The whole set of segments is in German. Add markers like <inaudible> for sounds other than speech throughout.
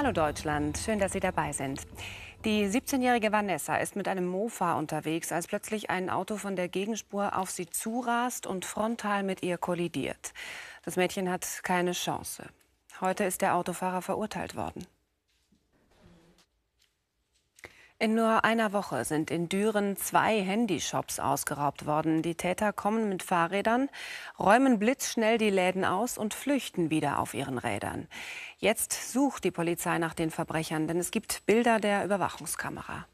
Hallo Deutschland, schön, dass Sie dabei sind. Die 17-jährige Vanessa ist mit einem Mofa unterwegs, als plötzlich ein Auto von der Gegenspur auf sie zurast und frontal mit ihr kollidiert. Das Mädchen hat keine Chance. Heute ist der Autofahrer verurteilt worden. In nur einer Woche sind in Düren zwei Handyshops ausgeraubt worden. Die Täter kommen mit Fahrrädern, räumen blitzschnell die Läden aus und flüchten wieder auf ihren Rädern. Jetzt sucht die Polizei nach den Verbrechern, denn es gibt Bilder der Überwachungskamera.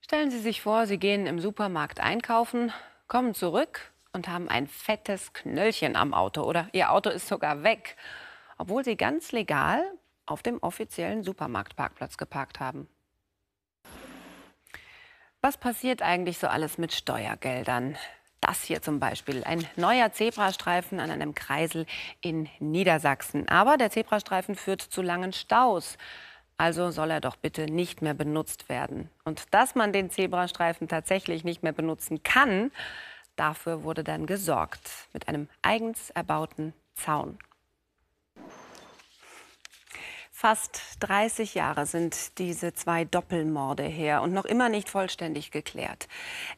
Stellen Sie sich vor, Sie gehen im Supermarkt einkaufen, kommen zurück und haben ein fettes Knöllchen am Auto oder Ihr Auto ist sogar weg, obwohl Sie ganz legal auf dem offiziellen Supermarktparkplatz geparkt haben. Was passiert eigentlich so alles mit Steuergeldern? Das hier zum Beispiel, ein neuer Zebrastreifen an einem Kreisel in Niedersachsen. Aber der Zebrastreifen führt zu langen Staus. Also soll er doch bitte nicht mehr benutzt werden. Und dass man den Zebrastreifen tatsächlich nicht mehr benutzen kann, dafür wurde dann gesorgt mit einem eigens erbauten Zaun. Fast 30 Jahre sind diese zwei Doppelmorde her und noch immer nicht vollständig geklärt.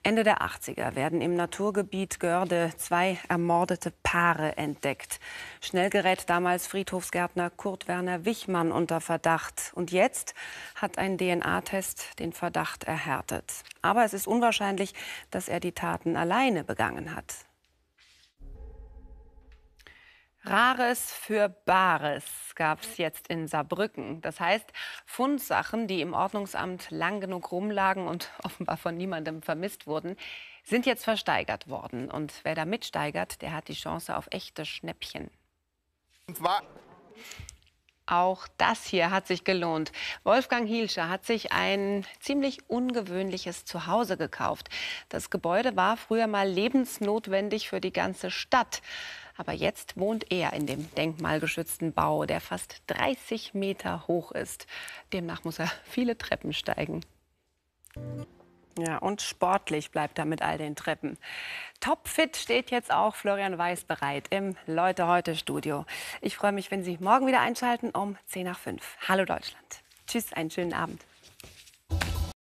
Ende der 80er werden im Naturgebiet Görde zwei ermordete Paare entdeckt. Schnell gerät damals Friedhofsgärtner Kurt Werner Wichmann unter Verdacht. Und jetzt hat ein DNA-Test den Verdacht erhärtet. Aber es ist unwahrscheinlich, dass er die Taten alleine begangen hat. Rares für Bares gab es jetzt in Saarbrücken. Das heißt, Fundsachen, die im Ordnungsamt lang genug rumlagen und <laughs> offenbar von niemandem vermisst wurden, sind jetzt versteigert worden. Und wer da mitsteigert, der hat die Chance auf echte Schnäppchen. Und zwar auch das hier hat sich gelohnt. Wolfgang Hielscher hat sich ein ziemlich ungewöhnliches Zuhause gekauft. Das Gebäude war früher mal lebensnotwendig für die ganze Stadt. Aber jetzt wohnt er in dem denkmalgeschützten Bau, der fast 30 Meter hoch ist. Demnach muss er viele Treppen steigen. Ja, und sportlich bleibt er mit all den Treppen. Topfit steht jetzt auch Florian Weiß bereit im Leute heute Studio. Ich freue mich, wenn Sie morgen wieder einschalten um 10 nach 5. Hallo Deutschland. Tschüss, einen schönen Abend.